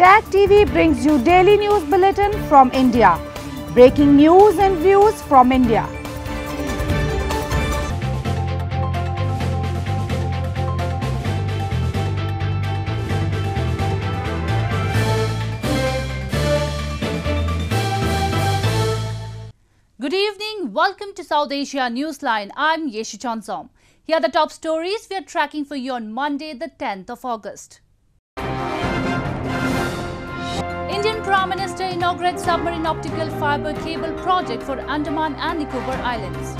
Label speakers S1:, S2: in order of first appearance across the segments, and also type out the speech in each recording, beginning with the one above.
S1: Tag TV brings you daily news bulletin from India. Breaking news and views from India. Good evening. Welcome to South Asia Newsline. I'm Yeshi Chonsom. Here are the top stories we are tracking for you on Monday, the 10th of August. Prime Minister inaugurates submarine optical fibre cable project for Andaman and Nicobar Islands.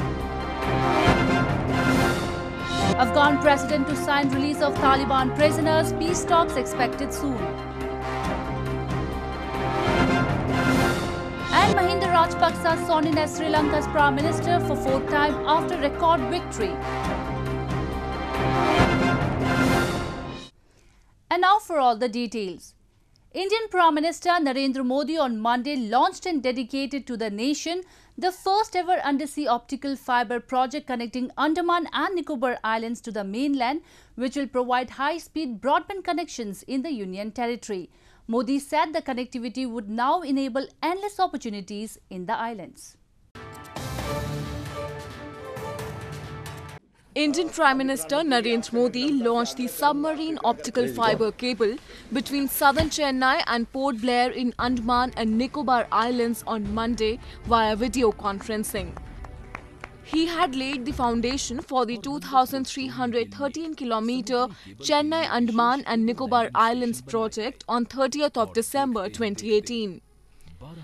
S1: Afghan President to sign release of Taliban prisoners, peace talks expected soon. And Mahinda Rajapaksa sworn in as Sri Lanka's Prime Minister for fourth time after record victory. And now for all the details. Indian Prime Minister Narendra Modi on Monday launched and dedicated to the nation the first ever undersea optical fiber project connecting Andaman and Nicobar Islands to the mainland, which will provide high-speed broadband connections in the Union territory. Modi said the connectivity would now enable endless opportunities in the islands.
S2: Indian Prime Minister Narendra Modi launched the submarine optical fibre cable between southern Chennai and Port Blair in Andaman and Nicobar Islands on Monday via video conferencing. He had laid the foundation for the 2,313 kilometer Chennai Andaman and Nicobar Islands project on 30th of December 2018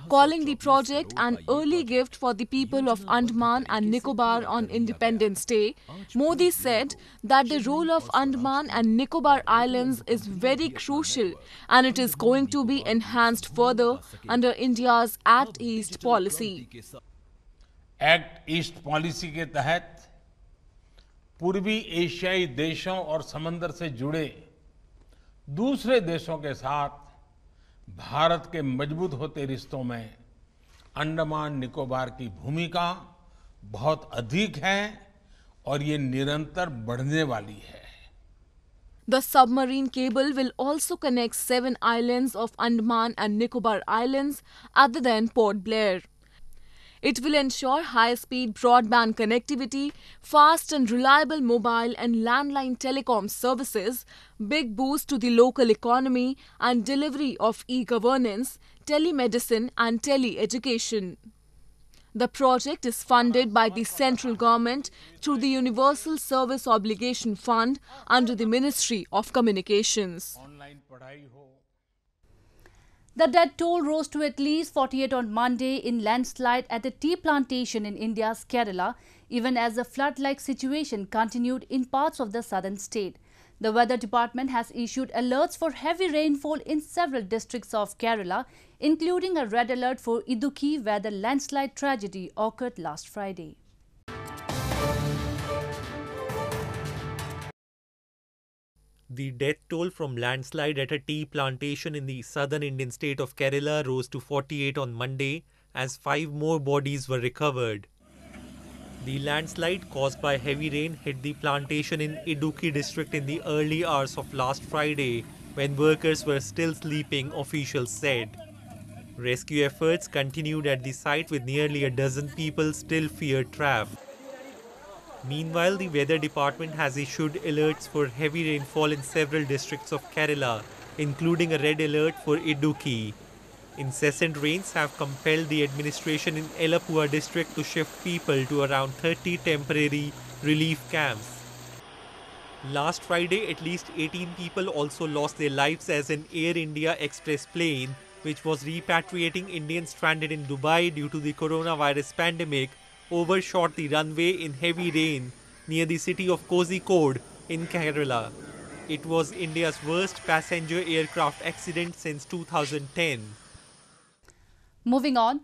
S2: calling the project an early gift for the people of Andaman and Nicobar on Independence Day. Modi said that the role of Andaman and Nicobar Islands is very crucial and it is going to be enhanced further under India's Act East policy.
S3: Act East policy के तहत पूर्वी एशियाई देशों और समंदर से जुड़े दूसरे देशों के साथ भारत के मजबूत होते रिश्तों में अंडमान निकोबार की भूमिका बहुत अधिक है और ये निरंतर बढ़ने वाली है
S2: the submarine cable will also connect seven island of Andaman and Nicobar island other than Port Blair It will ensure high-speed broadband connectivity, fast and reliable mobile and landline telecom services, big boost to the local economy and delivery of e-governance, telemedicine and tele-education. The project is funded by the central government through the Universal Service Obligation Fund under the Ministry of Communications. The death toll
S1: rose to at least 48 on Monday in landslide at a tea plantation in India's Kerala, even as the flood-like situation continued in parts of the southern state. The weather department has issued alerts for heavy rainfall in several districts of Kerala, including a red alert for Idukki where the landslide tragedy occurred last Friday.
S4: The death toll from landslide at a tea plantation in the southern Indian state of Kerala rose to 48 on Monday as five more bodies were recovered. The landslide caused by heavy rain hit the plantation in Iduki district in the early hours of last Friday when workers were still sleeping, officials said. Rescue efforts continued at the site with nearly a dozen people still fear trapped. Meanwhile, the weather department has issued alerts for heavy rainfall in several districts of Kerala, including a red alert for Idukki. Incessant rains have compelled the administration in Elapua district to shift people to around 30 temporary relief camps. Last Friday, at least 18 people also lost their lives as an Air India express plane, which was repatriating Indians stranded in Dubai due to the coronavirus pandemic, overshot the runway in heavy rain near the city of Kozhikode in Kerala. It was India's worst passenger aircraft accident since 2010.
S1: Moving on,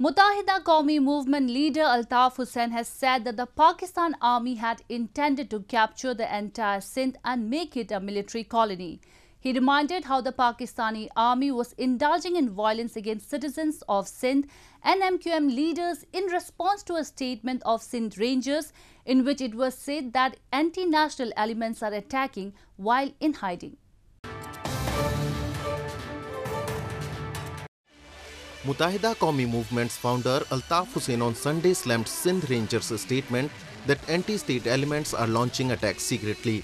S1: Mutahida Qaumi movement leader Altaf Hussain has said that the Pakistan army had intended to capture the entire Sindh and make it a military colony. He reminded how the Pakistani army was indulging in violence against citizens of Sindh and MQM leaders in response to a statement of Sindh Rangers in which it was said that anti-national elements are attacking while in hiding.
S3: Mutahida Qaumi Movement's founder Altaf Hussain on Sunday slammed Sindh Rangers' statement that anti-state elements are launching attacks secretly.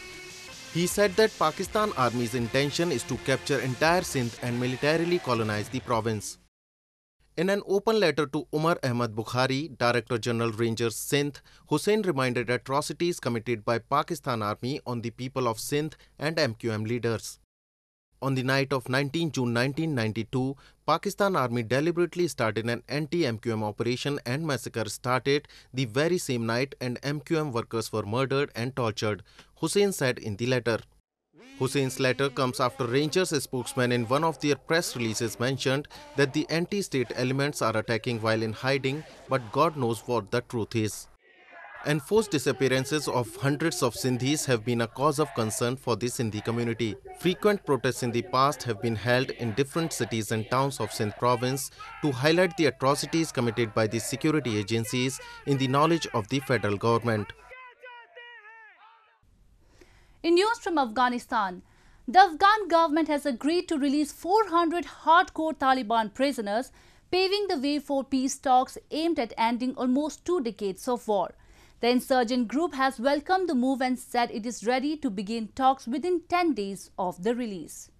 S3: He said that Pakistan Army's intention is to capture entire Sindh and militarily colonize the province. In an open letter to Umar Ahmad Bukhari, Director General Rangers Sindh, Hussein reminded atrocities committed by Pakistan Army on the people of Sindh and MQM leaders. On the night of 19 June 1992, Pakistan Army deliberately started an anti-MQM operation and massacre started the very same night and MQM workers were murdered and tortured, Hussein said in the letter. Hussein's letter comes after Rangers spokesman in one of their press releases mentioned that the anti-state elements are attacking while in hiding, but God knows what the truth is. Enforced disappearances of hundreds of Sindhis have been a cause of concern for the Sindhi community. Frequent protests in the past have been held in different cities and towns of Sindh province to highlight the atrocities committed by the security agencies in the knowledge of the federal government.
S1: In news from Afghanistan, the Afghan government has agreed to release 400 hardcore Taliban prisoners, paving the way for peace talks aimed at ending almost two decades of war. The insurgent group has welcomed the move and said it is ready to begin talks within 10 days of the release.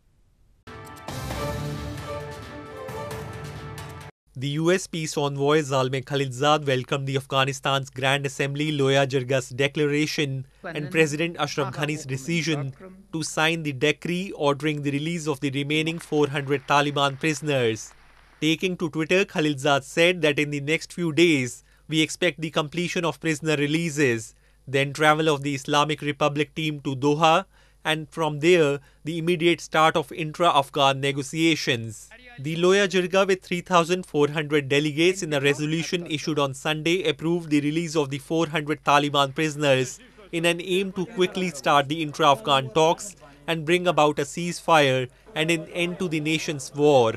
S4: The US peace envoy Zalmay Khalilzad welcomed the Afghanistan's Grand Assembly Loya Jirga's declaration and President Ashraf Ghani's decision to sign the decree ordering the release of the remaining 400 Taliban prisoners. Taking to Twitter, Khalilzad said that in the next few days, we expect the completion of prisoner releases, then travel of the Islamic Republic team to Doha, and from there, the immediate start of intra-Afghan negotiations. The Loya Jirga with 3,400 delegates in a resolution issued on Sunday approved the release of the 400 Taliban prisoners in an aim to quickly start the intra-Afghan talks and bring about a ceasefire and an end to the nation's war.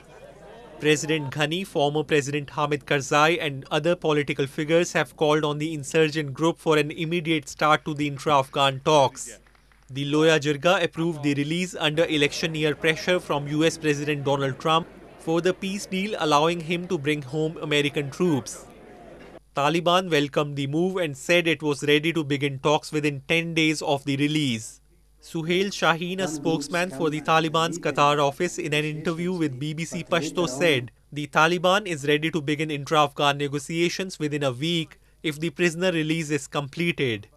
S4: President Ghani, former President Hamid Karzai, and other political figures have called on the insurgent group for an immediate start to the intra Afghan talks. The Loya Jirga approved the release under election-year pressure from US President Donald Trump for the peace deal allowing him to bring home American troops. Taliban welcomed the move and said it was ready to begin talks within 10 days of the release. Suhail Shaheen, a spokesman for the Taliban's Qatar office, in an interview with BBC Pashto said the Taliban is ready to begin intra Afghan negotiations within a week if the prisoner release is completed.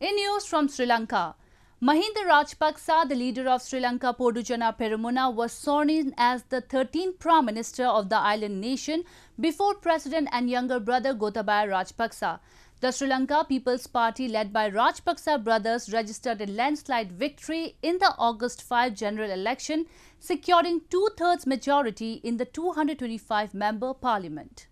S1: In news from Sri Lanka, Mahinda Rajapaksa, the leader of Sri Lanka Podujana Perumuna, was sworn in as the 13th Prime Minister of the island nation before President and younger brother Gotabaya Rajapaksa. The Sri Lanka People's Party led by Rajapaksa brothers registered a landslide victory in the August 5 general election, securing two-thirds majority in the 225-member parliament.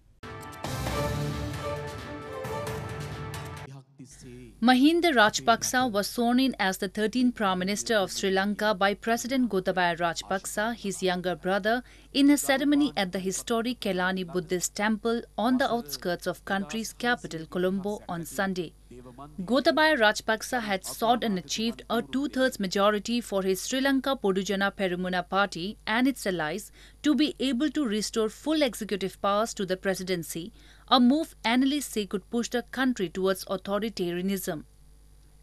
S1: Mahinda Rajapaksa was sworn in as the 13th Prime Minister of Sri Lanka by President Gotabaya Rajapaksa, his younger brother, in a ceremony at the historic Kelani Buddhist temple on the outskirts of country's capital Colombo on Sunday. Gotabaya Rajapaksa had sought and achieved a two-thirds majority for his Sri Lanka Podujana Perumuna party and its allies to be able to restore full executive powers to the presidency, a move analysts say could push the country towards authoritarianism.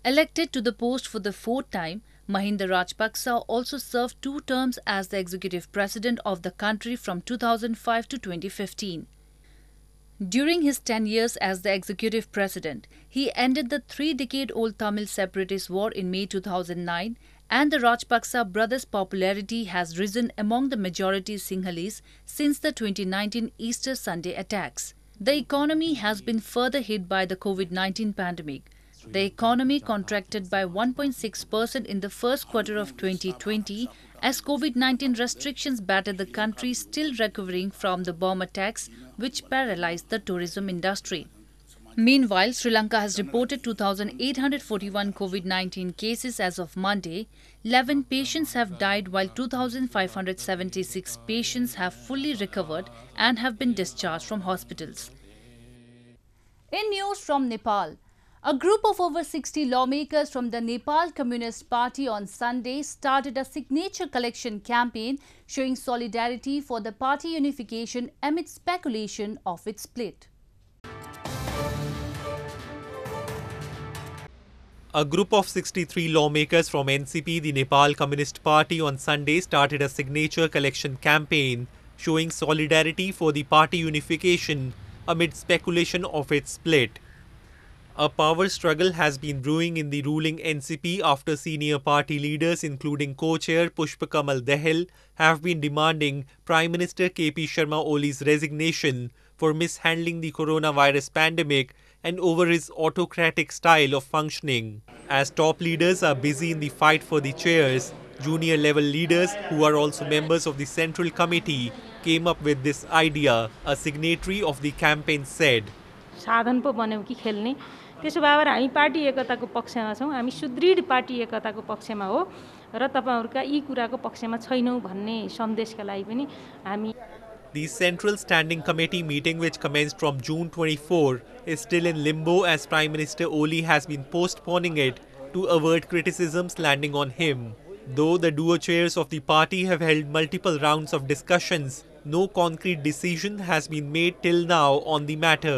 S1: Elected to the post for the fourth time, Mahinda Rajapaksa also served two terms as the executive president of the country from 2005 to 2015. During his 10 years as the executive president, he ended the three decade old Tamil separatist war in May 2009, and the Rajpaksa brothers' popularity has risen among the majority Sinhalese since the 2019 Easter Sunday attacks. The economy has been further hit by the COVID 19 pandemic. The economy contracted by 1.6% in the first quarter of 2020 as COVID 19 restrictions battered the country still recovering from the bomb attacks which paralyzed the tourism industry. Meanwhile, Sri Lanka has reported 2,841 COVID-19 cases as of Monday. 11 patients have died while 2,576 patients have fully recovered and have been discharged from hospitals. In news from Nepal, a group of over 60 lawmakers from the Nepal Communist Party on Sunday started a signature collection campaign showing solidarity for the party unification amid speculation of its split.
S4: A group of 63 lawmakers from NCP, the Nepal Communist Party, on Sunday started a signature collection campaign showing solidarity for the party unification amid speculation of its split. A power struggle has been brewing in the ruling NCP after senior party leaders including co-chair Pushpa Kamal Dehel have been demanding Prime Minister KP Sharma Oli's resignation for mishandling the coronavirus pandemic and over his autocratic style of functioning. As top leaders are busy in the fight for the chairs, junior level leaders who are also members of the central committee came up with this idea, a signatory of the campaign said.
S5: साधन पो बन्यो कि खेल्ने भाव हमी party एकता को पक्ष में छो हमी सुदृढ पार्टी एकता को पक्ष में हो रहा तपाईँहरूका यी को पक्ष में छन सन्देशका का लगी
S4: हामी The Central Standing Committee meeting, which commenced from June 24, is still in limbo as Prime Minister Oli has been postponing it to avert criticisms landing on him. Though the duo chairs of the party have held multiple rounds of discussions, no concrete decision has been made till now on the matter.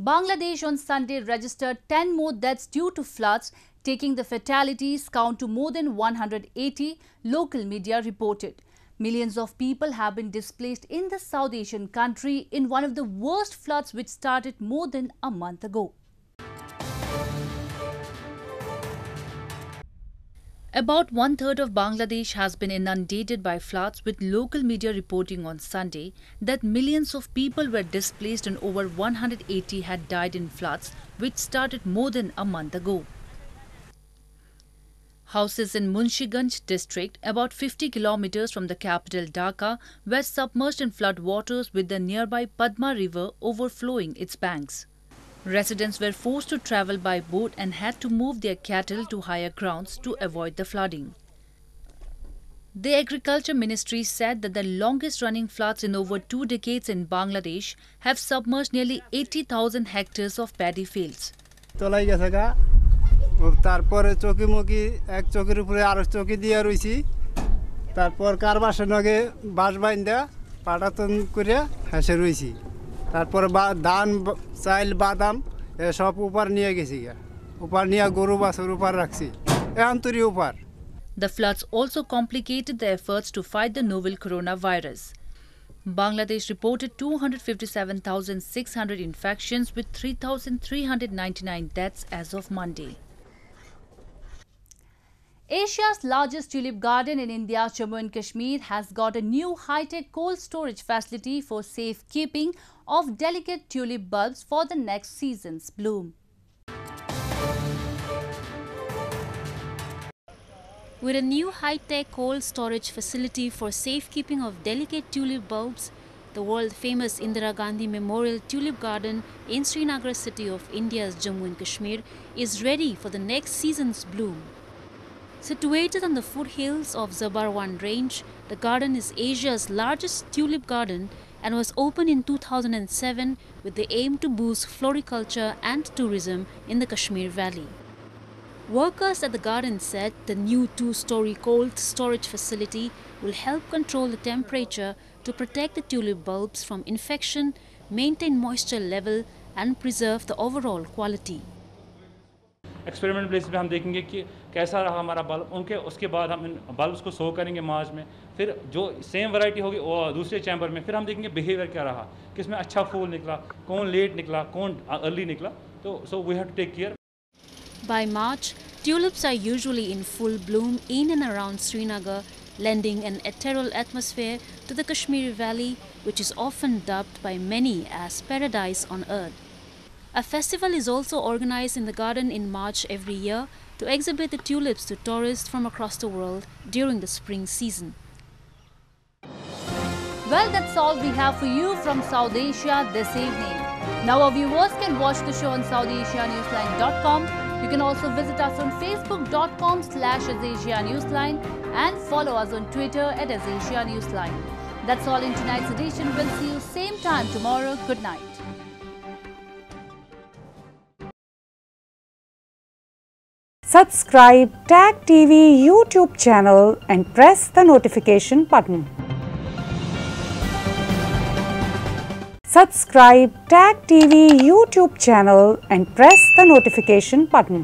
S1: Bangladesh on Sunday registered 10 more deaths due to floods, taking the fatalities count to more than 180, local media reported. Millions of people have been displaced in the South Asian country in one of the worst floods which started more than a month ago. About one third of Bangladesh has been inundated by floods, with local media reporting on Sunday that millions of people were displaced and over 180 had died in floods, which started more than a month ago. Houses in Munshiganj district, about 50 kilometers from the capital Dhaka, were submerged in flood waters with the nearby Padma River overflowing its banks. Residents were forced to travel by boat and had to move their cattle to higher grounds to avoid the flooding. The Agriculture Ministry said that the longest running floods in over two decades in Bangladesh have submerged nearly 80,000 hectares of paddy fields.
S3: তারপর কার নগে বাঁশ বাইন্দা পাটাতন রয়েছি তারপরে ধান চাইল বাদাম সব উপার নিয়ে গেছি উপার নিয়ে গরু বাছুর উপার রাখছি উপার
S1: The floods also complicated the efforts to fight the novel coronavirus. Bangladesh reported 257,600 infections with 3,399 deaths as of Monday. Asia's largest tulip garden in India, Jammu and Kashmir, has got a new high-tech cold storage facility for safekeeping of delicate tulip bulbs for the next season's bloom.
S5: With a new high-tech cold storage facility for safekeeping of delicate tulip bulbs, the world-famous Indira Gandhi Memorial Tulip Garden in Srinagar city of India's Jammu and Kashmir is ready for the next season's bloom. Situated on the foothills of Zabarwan Range, the garden is Asia's largest tulip garden and was opened in 2007 with the aim to boost floriculture and tourism in the Kashmir Valley. Workers at the garden said the new two-story cold storage facility will help control the temperature to protect the tulip bulbs from infection, maintain moisture level and preserve the overall quality.
S4: Experiment place में हम देखेंगे कि कैसा रहा हमारा bulb उनके उसके बाद हम इन बल्ब को शो करेंगे मार्च में फिर जो सेम वैरायटी होगी दूसरे चैम्बर में फिर हम देखेंगे बिहेवियर क्या रहा किसमें अच्छा फूल निकला कौन लेट निकला कौन अर्ली निकला तो so we have to take care
S5: by March tulips are usually in full bloom in and around Srinagar landing an ethereal atmosphere to the Kashmir valley which is often dubbed by many as paradise on earth A festival is also organized in the garden in March every year to exhibit the tulips to tourists from across the world during the spring season. Well, that's all we have for you from South Asia this evening.
S1: Now our viewers can watch the show on SouthAsiaNewsline.com. You can also visit us on Facebook.com slash Newsline and follow us on Twitter at Newsline. That's all in tonight's edition. We'll see you same time tomorrow. Good night. subscribe Tag TV YouTube channel and press the notification button. Subscribe Tag TV YouTube channel and press the notification button.